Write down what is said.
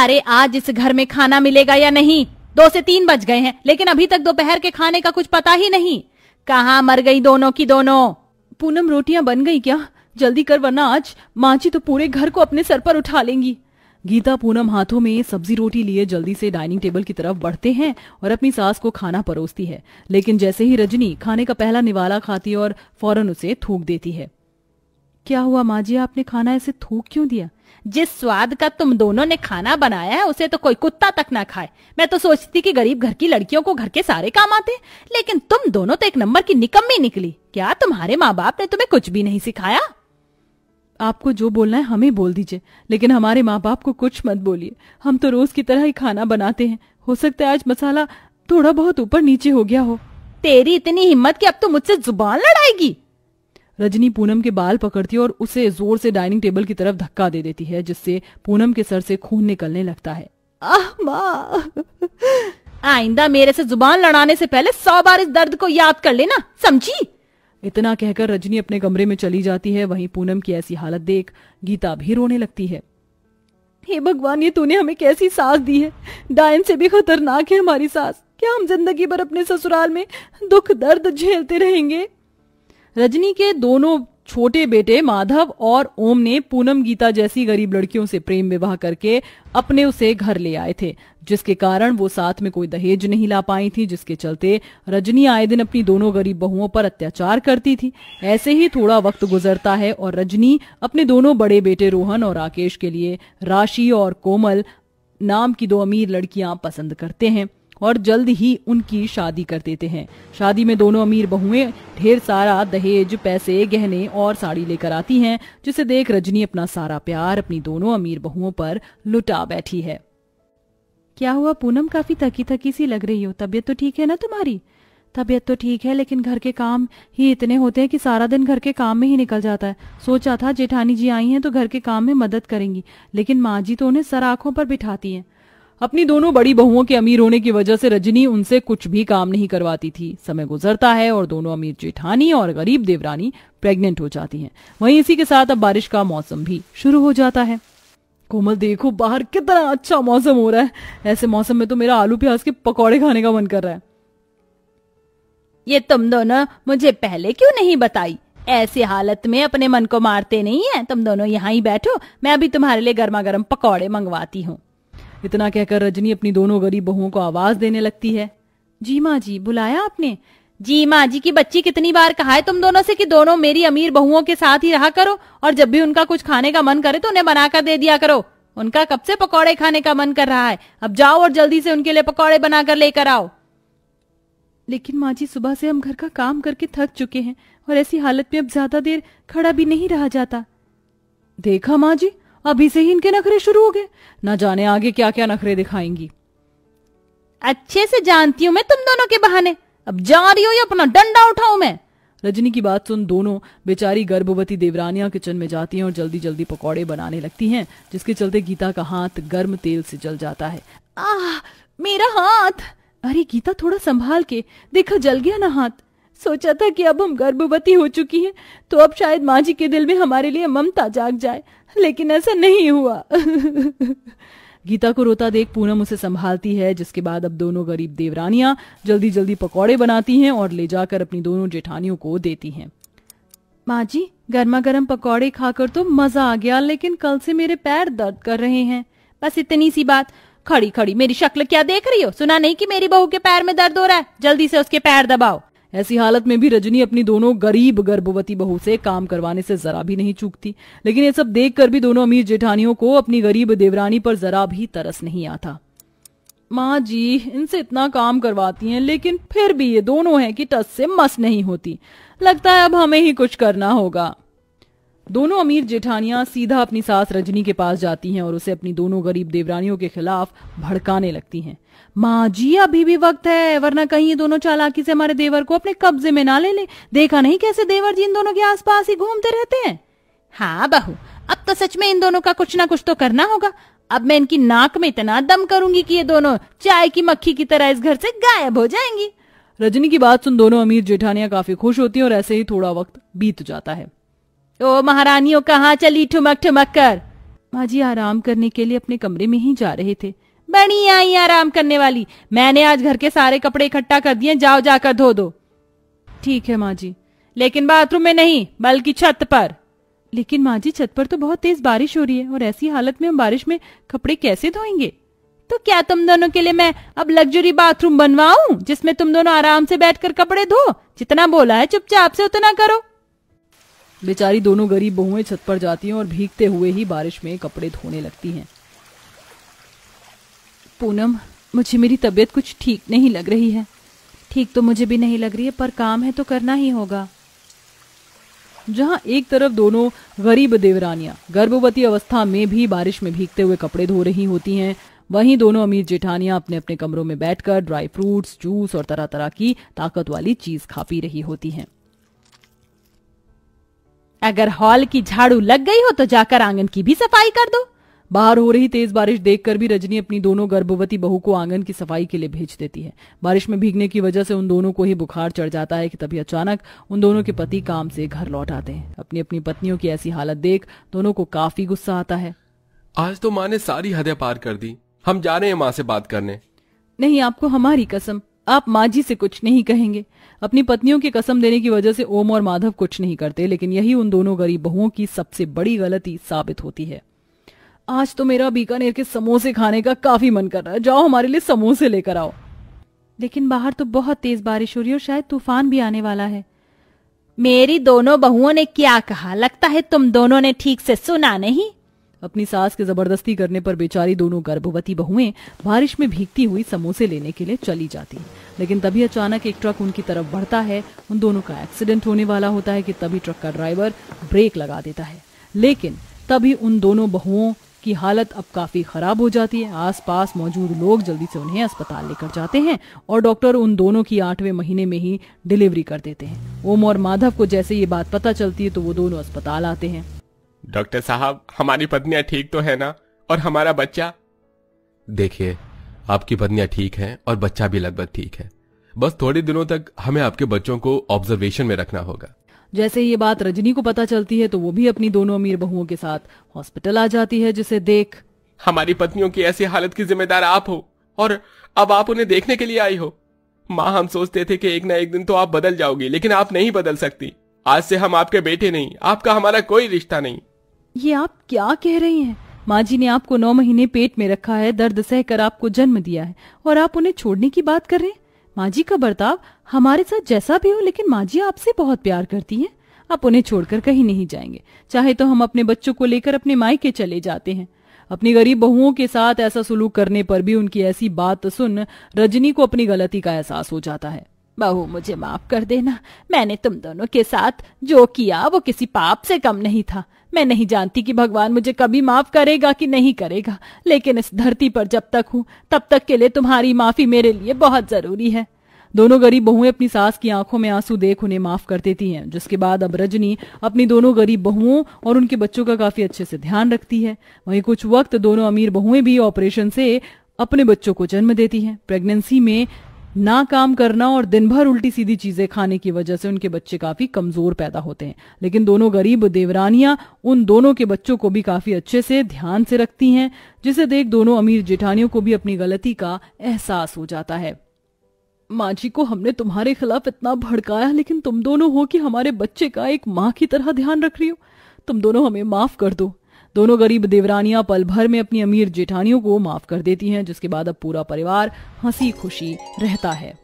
अरे आज इस घर में खाना मिलेगा या नहीं दो से तीन बज गए हैं लेकिन अभी तक दोपहर के खाने का कुछ पता ही नहीं कहा मर गई दोनों की दोनों पूनम रोटियां बन गई क्या जल्दी कर वरना आज माची तो पूरे घर को अपने सर पर उठा लेंगी गीता पूनम हाथों में सब्जी रोटी लिए जल्दी से डाइनिंग टेबल की तरफ बढ़ते हैं और अपनी सास को खाना परोसती है लेकिन जैसे ही रजनी खाने का पहला निवाला खाती और फौरन उसे थूक देती है क्या हुआ माँ जी आपने खाना ऐसे थूक क्यों दिया जिस स्वाद का तुम दोनों ने खाना बनाया है उसे तो कोई कुत्ता तक ना खाए मैं तो सोचती कि गरीब घर की लड़कियों को घर के सारे काम आते लेकिन तुम दोनों तो एक नंबर की निकम्मी निकली क्या तुम्हारे माँ बाप ने तुम्हें कुछ भी नहीं सिखाया आपको जो बोलना है हमें बोल दीजिए लेकिन हमारे माँ बाप को कुछ मत बोलिए हम तो रोज की तरह ही खाना बनाते हैं हो सकता है आज मसाला थोड़ा बहुत ऊपर नीचे हो गया हो तेरी इतनी हिम्मत कि अब तो मुझसे जुबान लड़ाएगी रजनी पूनम के बाल पकड़ती है और उसे जोर से डाइनिंग टेबल की तरफ धक्का दे देती है जिससे पूनम के सर से खून निकलने लगता है आह माँ आइंदा मेरे से जुबान लड़ाने से पहले सौ बार इस दर्द को याद कर लेना समझी इतना कहकर रजनी अपने कमरे में चली जाती है वहीं पूनम की ऐसी हालत देख गीता भी रोने लगती है हे भगवान ये तूने हमें कैसी सास दी है डायन से भी खतरनाक है हमारी सास क्या हम जिंदगी भर अपने ससुराल में दुख दर्द झेलते रहेंगे रजनी के दोनों छोटे बेटे माधव और ओम ने पूनम गीता जैसी गरीब लड़कियों से प्रेम विवाह करके अपने उसे घर ले आए थे जिसके कारण वो साथ में कोई दहेज नहीं ला पाई थी जिसके चलते रजनी आए दिन अपनी दोनों गरीब बहुओं पर अत्याचार करती थी ऐसे ही थोड़ा वक्त गुजरता है और रजनी अपने दोनों बड़े बेटे रोहन और राकेश के लिए राशि और कोमल नाम की दो अमीर लड़कियां पसंद करते हैं और जल्द ही उनकी शादी कर देते हैं शादी में दोनों अमीर बहुएं ढेर सारा दहेज पैसे गहने और साड़ी लेकर आती हैं जिसे देख रजनी अपना सारा प्यार अपनी दोनों अमीर बहुओं पर लुटा बैठी है क्या हुआ पूनम काफी थकी थकी सी लग रही हो तबीयत तो ठीक है ना तुम्हारी तबीयत तो ठीक है लेकिन घर के काम ही इतने होते हैं कि सारा दिन घर के काम में ही निकल जाता है सोचा था जेठानी जी आई हैं तो घर के काम में मदद करेंगी लेकिन माँ जी तो उन्हें सर आंखों पर बिठाती हैं अपनी दोनों बड़ी बहुओं के अमीर होने की वजह से रजनी उनसे कुछ भी काम नहीं करवाती थी समय गुजरता है और दोनों अमीर जेठानी और गरीब देवरानी प्रेग्नेंट हो जाती हैं वहीं इसी के साथ अब बारिश का मौसम भी शुरू हो जाता है कोमल देखो बाहर कितना अच्छा मौसम हो रहा है ऐसे मौसम में तो मेरा आलू प्याज के पकौड़े खाने का मन कर रहा है ये तुम दोनों मुझे पहले क्यों नहीं बताई ऐसी हालत में अपने मन को मारते नहीं है तुम दोनों यहाँ ही बैठो मैं अभी तुम्हारे लिए गर्मा गर्म पकौड़े मंगवाती हूँ इतना कहकर रजनी अपनी दोनों गरीब बहुओं को आवाज देने लगती है जी माँ जी बुलाया आपने जी माँ जी की बच्ची कितनी बार कहा है तुम दोनों से कि दोनों मेरी अमीर बहुओं के साथ ही रहा करो और जब भी उनका कुछ खाने का मन करे तो उन्हें बनाकर दे दिया करो उनका कब से पकौड़े खाने का मन कर रहा है अब जाओ और जल्दी से उनके लिए पकौड़े बनाकर लेकर आओ लेकिन माँ जी सुबह से हम घर का काम करके थक चुके हैं और ऐसी हालत में अब ज्यादा देर खड़ा भी नहीं रहा जाता देखा माँ जी अभी से ही इनके नखरे शुरू हो गए ना जाने आगे क्या क्या नखरे दिखाएंगी अच्छे से जानती हूं मैं तुम दोनों के बहाने अब जा रही हो या अपना डंडा उठाऊ मैं रजनी की बात सुन दोनों बेचारी गर्भवती देवरानिया किचन में जाती हैं और जल्दी जल्दी पकौड़े बनाने लगती हैं जिसके चलते गीता का हाथ गर्म तेल से जल जाता है आह मेरा हाथ अरे गीता थोड़ा संभाल के देखा जल गया ना हाथ सोचा था कि अब हम गर्भवती हो चुकी हैं तो अब शायद माँ जी के दिल में हमारे लिए ममता जाग जाए लेकिन ऐसा नहीं हुआ गीता को रोता देख पूनम उसे संभालती है जिसके बाद अब दोनों गरीब देवरानियां जल्दी जल्दी पकौड़े बनाती हैं और ले जाकर अपनी दोनों जेठानियों को देती हैं माँ जी गर्मा गर्म पकौड़े खाकर तो मजा आ गया लेकिन कल से मेरे पैर दर्द कर रहे हैं बस इतनी सी बात खड़ी खड़ी मेरी शक्ल क्या देख रही हो सुना नहीं कि मेरी बहू के पैर में दर्द हो रहा है जल्दी से उसके पैर दबाओ ऐसी हालत में भी रजनी अपनी दोनों गरीब गर्भवती बहू से काम करवाने से जरा भी नहीं चूकती लेकिन ये सब देखकर भी दोनों अमीर जेठानियों को अपनी गरीब देवरानी पर जरा भी तरस नहीं आता माँ जी इनसे इतना काम करवाती हैं लेकिन फिर भी ये दोनों हैं कि टस से मस नहीं होती लगता है अब हमें ही कुछ करना होगा दोनों अमीर जेठानियां सीधा अपनी सास रजनी के पास जाती हैं और उसे अपनी दोनों गरीब देवरानियों के खिलाफ भड़काने लगती हैं। माँ जी अभी भी वक्त है वरना कहीं ये दोनों चालाकी से हमारे देवर को अपने कब्जे में ना ले ले देखा नहीं कैसे देवर जी इन दोनों के आसपास ही घूमते रहते हैं हाँ बहू अब तो सच में इन दोनों का कुछ ना कुछ तो करना होगा अब मैं इनकी नाक में इतना दम करूंगी कि ये दोनों चाय की मक्खी की तरह इस घर से गायब हो जाएंगी रजनी की बात सुन दोनों अमीर जेठानिया काफी खुश होती हैं और ऐसे ही थोड़ा वक्त बीत जाता है ओ महारानियों कहा चली ठुमक ठुमक कर माँ जी आराम करने के लिए अपने कमरे में ही जा रहे थे बनी आई आराम करने वाली मैंने आज घर के सारे कपड़े इकट्ठा कर दिए जाओ जाकर धो दो ठीक है माँ जी लेकिन बाथरूम में नहीं बल्कि छत पर लेकिन माँ जी छत पर तो बहुत तेज बारिश हो रही है और ऐसी हालत में हम बारिश में कपड़े कैसे धोएंगे तो क्या तुम दोनों के लिए मैं अब लग्जरी बाथरूम बनवाऊ जिसमें तुम दोनों आराम से बैठकर कपड़े धो जितना बोला है चुपचाप से उतना करो बेचारी दोनों गरीब बहुएं छत पर जाती हैं और भीगते हुए ही बारिश में कपड़े धोने लगती हैं पूनम मुझे मेरी तबीयत कुछ ठीक नहीं लग रही है ठीक तो मुझे भी नहीं लग रही है पर काम है तो करना ही होगा जहां एक तरफ दोनों गरीब देवरानियां गर्भवती अवस्था में भी बारिश में भीगते हुए कपड़े धो रही होती हैं वहीं दोनों अमीर जेठानियां अपने अपने कमरों में बैठकर ड्राई फ्रूट्स जूस और तरह तरह की ताकत वाली चीज खा पी रही होती हैं अगर हॉल की झाड़ू लग गई हो तो जाकर आंगन की भी सफाई कर दो बाहर हो रही तेज बारिश देखकर भी रजनी अपनी दोनों गर्भवती बहू को आंगन की सफाई के लिए भेज देती है बारिश में भीगने की वजह से उन दोनों को ही बुखार चढ़ जाता है कि तभी अचानक उन दोनों के पति काम से घर लौट आते हैं अपनी अपनी पत्नियों की ऐसी हालत देख दोनों को काफी गुस्सा आता है आज तो माँ ने सारी हदें पार कर दी हम जा रहे हैं माँ से बात करने नहीं आपको हमारी कसम आप माँ जी से कुछ नहीं कहेंगे अपनी पत्नियों की कसम देने की वजह से ओम और माधव कुछ नहीं करते लेकिन यही उन दोनों गरीब बहुओं की सबसे बड़ी गलती साबित होती है आज तो मेरा बीकानेर के समोसे खाने का काफी मन कर रहा है जाओ हमारे लिए समोसे लेकर आओ लेकिन बाहर तो बहुत तेज बारिश हो रही है और शायद तूफान भी आने वाला है मेरी दोनों बहुओं ने क्या कहा लगता है तुम दोनों ने ठीक से सुना नहीं अपनी सास के जबरदस्ती करने पर बेचारी दोनों गर्भवती बहुएं बारिश में भीगती हुई समोसे लेने के लिए चली जाती लेकिन तभी अचानक एक ट्रक उनकी तरफ बढ़ता है उन दोनों का एक्सीडेंट होने वाला होता है कि तभी ट्रक का ड्राइवर ब्रेक लगा देता है लेकिन तभी उन दोनों बहुओं की हालत अब काफी खराब हो जाती है आसपास मौजूद लोग जल्दी से उन्हें अस्पताल लेकर जाते हैं और डॉक्टर उन दोनों की आठवें महीने में ही डिलीवरी कर देते हैं ओम और माधव को जैसे ये बात पता चलती है तो वो दोनों अस्पताल आते हैं डॉक्टर साहब हमारी पत्नियां ठीक तो है ना और हमारा बच्चा देखिए आपकी पत्नियां ठीक हैं और बच्चा भी लगभग ठीक है बस थोड़े दिनों तक हमें आपके बच्चों को ऑब्जर्वेशन में रखना होगा जैसे ये बात रजनी को पता चलती है तो वो भी अपनी दोनों अमीर बहुओं के साथ हॉस्पिटल आ जाती है जिसे देख हमारी पत्नियों की ऐसी हालत की जिम्मेदार आप हो और अब आप उन्हें देखने के लिए आई हो माँ हम सोचते थे कि एक ना एक दिन तो आप बदल जाओगी लेकिन आप नहीं बदल सकती आज से हम आपके बेटे नहीं आपका हमारा कोई रिश्ता नहीं ये आप क्या कह रही हैं माँ जी ने आपको नौ महीने पेट में रखा है दर्द सहकर आपको जन्म दिया है और आप उन्हें छोड़ने की बात कर रहे हैं माँ जी का बर्ताव हमारे साथ जैसा भी हो लेकिन माँ जी आपसे बहुत प्यार करती हैं आप उन्हें छोड़कर कहीं नहीं जाएंगे चाहे तो हम अपने बच्चों को लेकर अपने मायके चले जाते हैं अपनी गरीब बहुओं के साथ ऐसा सुलूक करने पर भी उनकी ऐसी बात सुन रजनी को अपनी गलती का एहसास हो जाता है बहू मुझे माफ कर देना मैंने तुम दोनों के साथ जो किया वो किसी पाप से कम नहीं था मैं नहीं जानती कि भगवान मुझे कभी माफ करेगा कि नहीं करेगा लेकिन इस धरती पर जब तक हूँ तब तक के लिए तुम्हारी माफी मेरे लिए बहुत जरूरी है दोनों गरीब बहुएं अपनी सास की आंखों में आंसू देख उन्हें माफ कर देती हैं जिसके बाद अब रजनी अपनी दोनों गरीब बहुओं और उनके बच्चों का काफी अच्छे से ध्यान रखती है वहीं कुछ वक्त दोनों अमीर बहुएं भी ऑपरेशन से अपने बच्चों को जन्म देती हैं प्रेगनेंसी में ना काम करना और दिन भर उल्टी सीधी चीजें खाने की वजह से उनके बच्चे काफी कमजोर पैदा होते हैं लेकिन दोनों गरीब देवरानियां उन दोनों के बच्चों को भी काफी अच्छे से ध्यान से रखती हैं जिसे देख दोनों अमीर जेठानियों को भी अपनी गलती का एहसास हो जाता है माँ जी को हमने तुम्हारे खिलाफ इतना भड़काया लेकिन तुम दोनों हो कि हमारे बच्चे का एक माँ की तरह ध्यान रख रही हो तुम दोनों हमें माफ कर दो दोनों गरीब देवरानियां पल भर में अपनी अमीर जेठानियों को माफ कर देती हैं जिसके बाद अब पूरा परिवार हंसी खुशी रहता है